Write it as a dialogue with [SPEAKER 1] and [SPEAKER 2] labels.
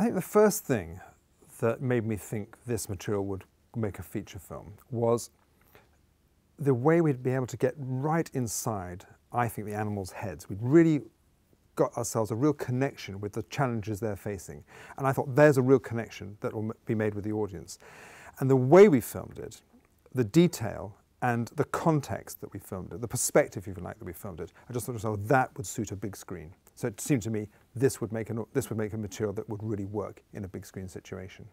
[SPEAKER 1] I think the first thing that made me think this material would make a feature film was the way we'd be able to get right inside, I think, the animals' heads. We'd really got ourselves a real connection with the challenges they're facing. And I thought there's a real connection that will be made with the audience. And the way we filmed it, the detail and the context that we filmed it, the perspective, if you like, that we filmed it, I just thought to myself, that would suit a big screen. So it seemed to me this would make, an, this would make a material that would really work in a big screen situation.